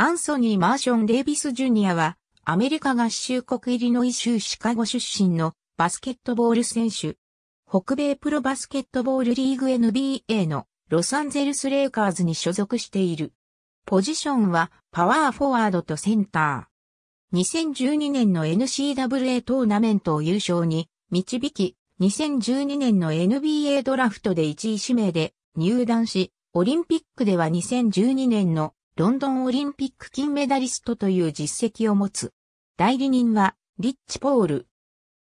アンソニー・マーション・デイビス・ジュニアは、アメリカ合衆国イリノイ州シカゴ出身のバスケットボール選手。北米プロバスケットボールリーグ NBA のロサンゼルス・レイカーズに所属している。ポジションはパワーフォワードとセンター。2012年の NCAA トーナメントを優勝に導き、2012年の NBA ドラフトで1位指名で入団し、オリンピックでは2012年のロンドンオリンピック金メダリストという実績を持つ。代理人は、リッチ・ポール。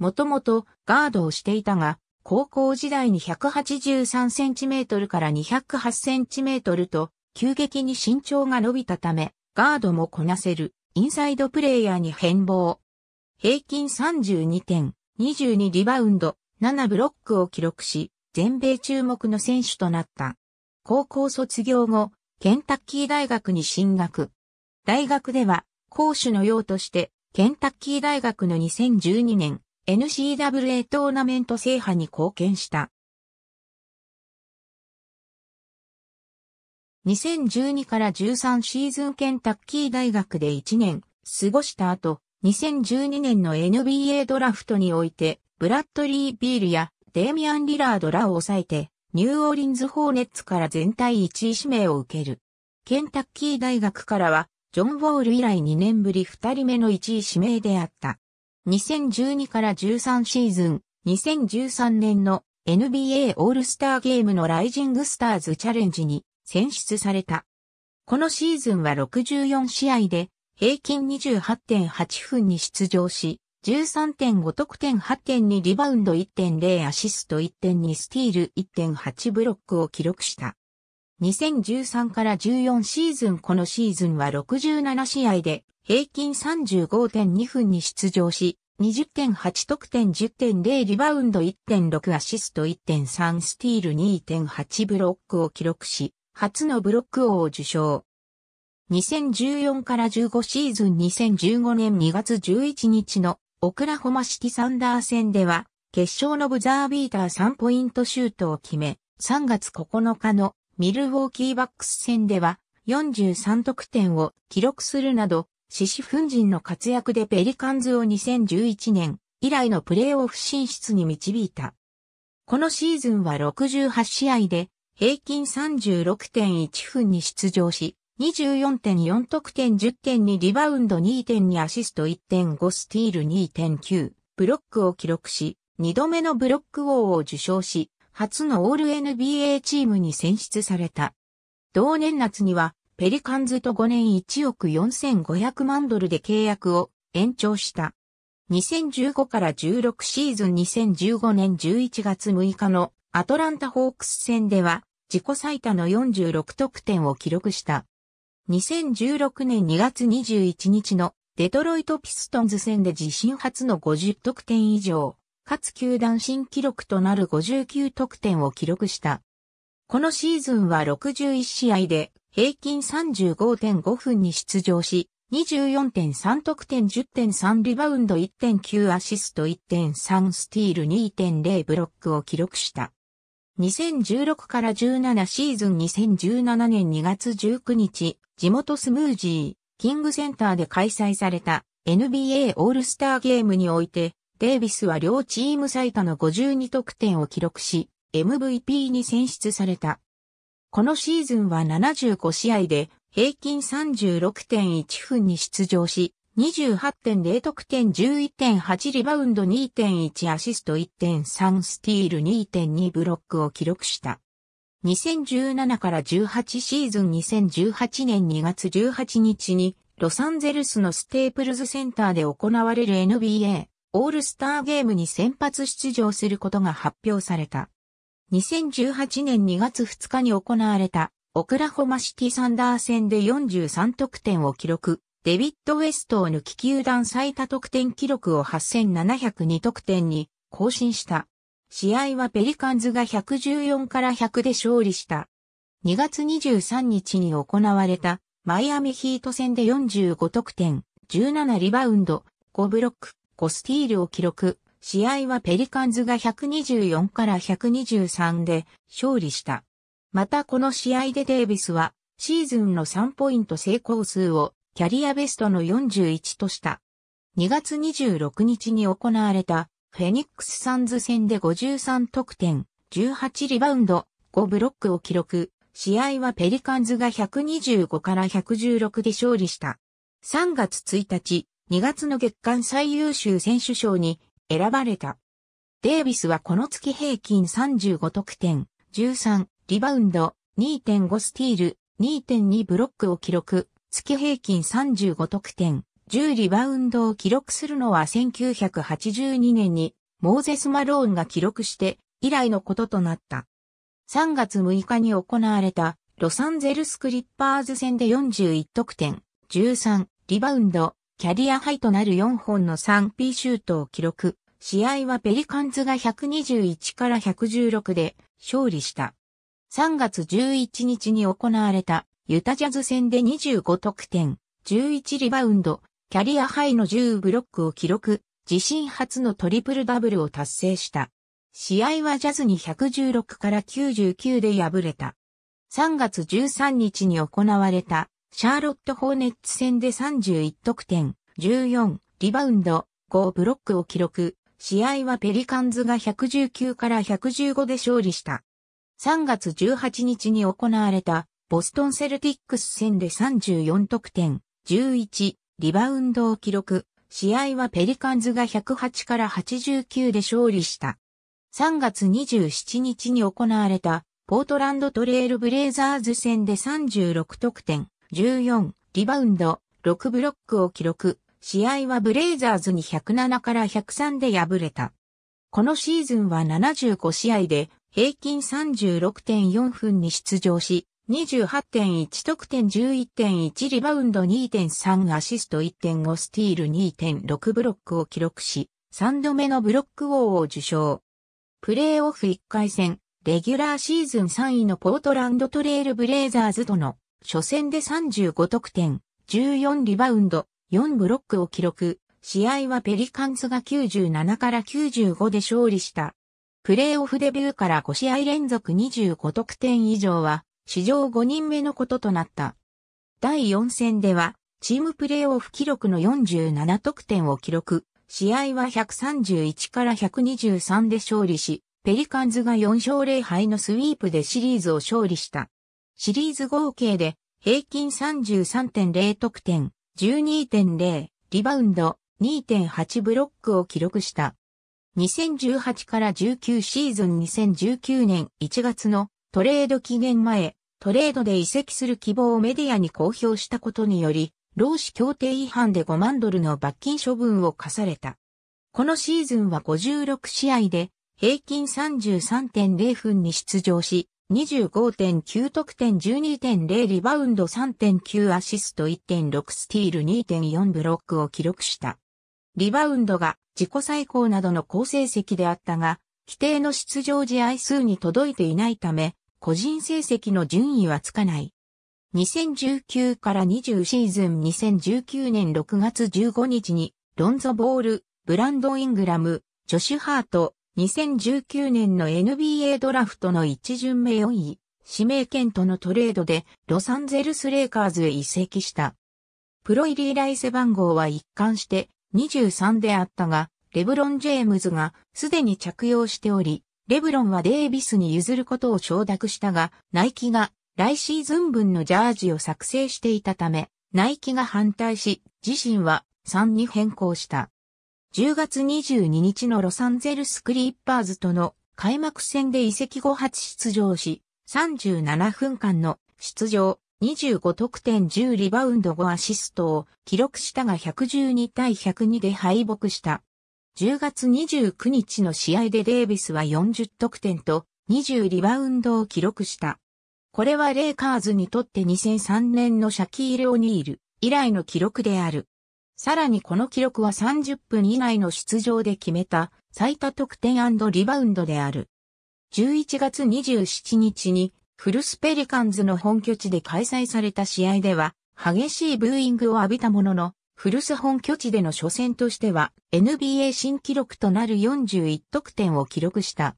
もともとガードをしていたが、高校時代に 183cm から 208cm と、急激に身長が伸びたため、ガードもこなせる、インサイドプレイヤーに変貌。平均32点、22リバウンド、7ブロックを記録し、全米注目の選手となった。高校卒業後、ケンタッキー大学に進学。大学では、講師の用として、ケンタッキー大学の2012年 n c w a トーナメント制覇に貢献した。2012から13シーズンケンタッキー大学で1年過ごした後、2012年の NBA ドラフトにおいて、ブラッドリー・ビールやデイミアン・リラードらを抑えて、ニューオーリンズ・ホーネッツから全体1位指名を受ける。ケンタッキー大学からは、ジョン・ウォール以来2年ぶり2人目の1位指名であった。2012から13シーズン、2013年の NBA オールスターゲームのライジングスターズチャレンジに選出された。このシーズンは64試合で平均28.8分に出場し、13.5得点8.2リバウンド1.0アシスト1.2スティール1.8ブロックを記録した。2013から14シーズンこのシーズンは67試合で平均35.2分に出場し、20.8得点10.0リバウンド1.6アシスト1.3スティール2.8ブロックを記録し、初のブロック王を受賞。2014から15シーズン2015年2月11日のオクラホマシティサンダー戦では、決勝のブザービーター3ポイントシュートを決め、3月9日のミルウォーキーバックス戦では、43得点を記録するなど、獅子奮陣の活躍でペリカンズを2011年以来のプレーオフ進出に導いた。このシーズンは68試合で平均36.1分に出場し、24.4得点10.2リバウンド2.2アシスト1.5スティール2.9ブロックを記録し、2度目のブロック王を受賞し、初のオール NBA チームに選出された。同年夏には、ペリカンズと5年1億4500万ドルで契約を延長した。2015から16シーズン2015年11月6日のアトランタホークス戦では自己最多の46得点を記録した。2016年2月21日のデトロイトピストンズ戦で自身初の50得点以上、かつ球団新記録となる59得点を記録した。このシーズンは61試合で平均35.5分に出場し、24.3得点10.3リバウンド1.9アシスト1.3スティール2.0ブロックを記録した。2016から17シーズン2017年2月19日、地元スムージー、キングセンターで開催された NBA オールスターゲームにおいて、デイビスは両チーム最多の52得点を記録し、MVP に選出された。このシーズンは75試合で平均36.1分に出場し、28.0得点11.8リバウンド2.1アシスト1.3スティール2.2ブロックを記録した。2017から18シーズン2018年2月18日にロサンゼルスのステープルズセンターで行われる NBA オールスターゲームに先発出場することが発表された。2018年2月2日に行われたオクラホマシティサンダー戦で43得点を記録、デビッド・ウェストを抜き球団最多得点記録を8702得点に更新した。試合はペリカンズが114から100で勝利した。2月23日に行われたマイアミヒート戦で45得点、17リバウンド、5ブロック、5スティールを記録。試合はペリカンズが124から123で勝利した。またこの試合でデイビスはシーズンの3ポイント成功数をキャリアベストの41とした。2月26日に行われたフェニックスサンズ戦で53得点、18リバウンド、5ブロックを記録。試合はペリカンズが125から116で勝利した。3月1日、2月の月間最優秀選手賞に選ばれた。デイビスはこの月平均35得点、13リバウンド、2.5スティール、2.2ブロックを記録。月平均35得点、10リバウンドを記録するのは1982年にモーゼス・マローンが記録して以来のこととなった。3月6日に行われたロサンゼルス・クリッパーズ戦で41得点、13リバウンド、キャリアハイとなる4本の 3P シュートを記録。試合はペリカンズが121から116で勝利した。3月11日に行われたユタジャズ戦で25得点、11リバウンド、キャリアハイの10ブロックを記録、自身初のトリプルダブルを達成した。試合はジャズに116から99で敗れた。3月13日に行われたシャーロット・ホーネッツ戦で31得点、14リバウンド、5ブロックを記録。試合はペリカンズが119から115で勝利した。3月18日に行われたボストンセルティックス戦で34得点、11、リバウンドを記録。試合はペリカンズが108から89で勝利した。3月27日に行われたポートランドトレールブレイザーズ戦で36得点、14、リバウンド、6ブロックを記録。試合はブレイザーズに107から103で敗れた。このシーズンは75試合で平均36.4分に出場し、28.1得点11.1リバウンド2.3アシスト1.5スティール2.6ブロックを記録し、3度目のブロック王を受賞。プレーオフ1回戦、レギュラーシーズン3位のポートランドトレイルブレイザーズとの初戦で35得点、14リバウンド、4ブロックを記録。試合はペリカンズが97から95で勝利した。プレーオフデビューから5試合連続25得点以上は史上5人目のこととなった。第4戦では、チームプレーオフ記録の47得点を記録。試合は131から123で勝利し、ペリカンズが4勝0敗のスイープでシリーズを勝利した。シリーズ合計で平均33.0得点、12.0、リバウンド、2.8ブロックを記録した。2018から19シーズン2019年1月のトレード期限前、トレードで移籍する希望をメディアに公表したことにより、労使協定違反で5万ドルの罰金処分を課された。このシーズンは56試合で、平均33.0分に出場し、25.9得点12.0リバウンド3.9アシスト1.6スティール2.4ブロックを記録した。リバウンドが自己最高などの好成績であったが、規定の出場試合数に届いていないため、個人成績の順位はつかない。2019から20シーズン2019年6月15日に、ロンゾ・ボール、ブランド・イングラム、ジョシュ・ハート、2019年の NBA ドラフトの一巡目4位、指名権とのトレードで、ロサンゼルス・レイカーズへ移籍した。プロ入り以来背番号は一貫して23であったが、レブロン・ジェームズがすでに着用しており、レブロンはデイビスに譲ることを承諾したが、ナイキが来シーズン分のジャージを作成していたため、ナイキが反対し、自身は3に変更した。10月22日のロサンゼルスクリッパーズとの開幕戦で移籍後初出場し、37分間の出場、25得点10リバウンド5アシストを記録したが112対102で敗北した。10月29日の試合でデイビスは40得点と20リバウンドを記録した。これはレイカーズにとって2003年のシャキール・オニール以来の記録である。さらにこの記録は30分以内の出場で決めた最多得点リバウンドである。11月27日にフルスペリカンズの本拠地で開催された試合では激しいブーイングを浴びたもののフルス本拠地での初戦としては NBA 新記録となる41得点を記録した。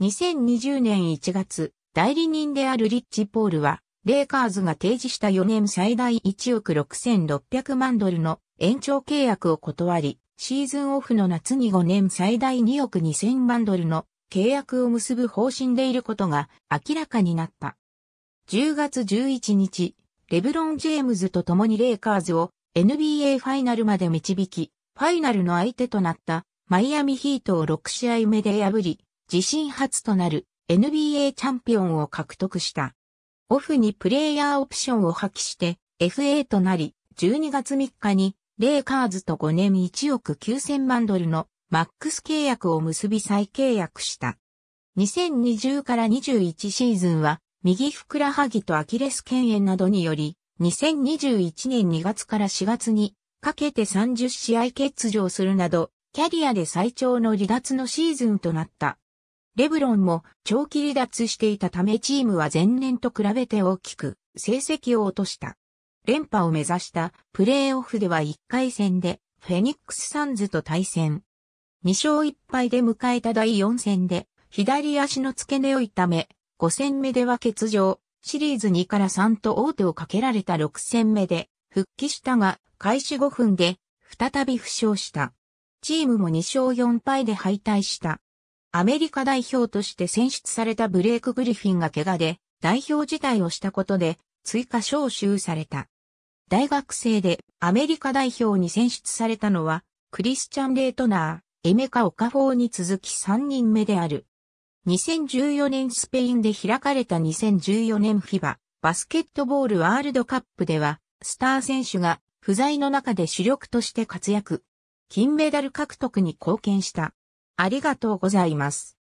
2020年1月、代理人であるリッチ・ポールは、レイカーズが提示した4年最大1億6600万ドルの延長契約を断り、シーズンオフの夏に5年最大2億2000万ドルの契約を結ぶ方針でいることが明らかになった。10月11日、レブロン・ジェームズと共にレイカーズを NBA ファイナルまで導き、ファイナルの相手となったマイアミヒートを6試合目で破り、自身初となる NBA チャンピオンを獲得した。オフにプレイヤーオプションを破棄して FA となり、12月3日にレイカーズと5年1億9000万ドルのマックス契約を結び再契約した。2020から21シーズンは右ふくらはぎとアキレス腱炎などにより2021年2月から4月にかけて30試合欠場するなど、キャリアで最長の離脱のシーズンとなった。レブロンも長期離脱していたためチームは前年と比べて大きく成績を落とした。連覇を目指したプレーオフでは1回戦でフェニックスサンズと対戦。2勝1敗で迎えた第4戦で左足の付け根を痛め、5戦目では欠場。シリーズ2から3と大手をかけられた6戦目で復帰したが、開始5分で再び負傷した。チームも2勝4敗で敗退した。アメリカ代表として選出されたブレイク・グリフィンが怪我で代表辞退をしたことで追加招集された。大学生でアメリカ代表に選出されたのはクリスチャン・レートナー、エメカ・オカフォーに続き3人目である。2014年スペインで開かれた2014年 FIBA バスケットボールワールドカップでは、スター選手が不在の中で主力として活躍。金メダル獲得に貢献した。ありがとうございます。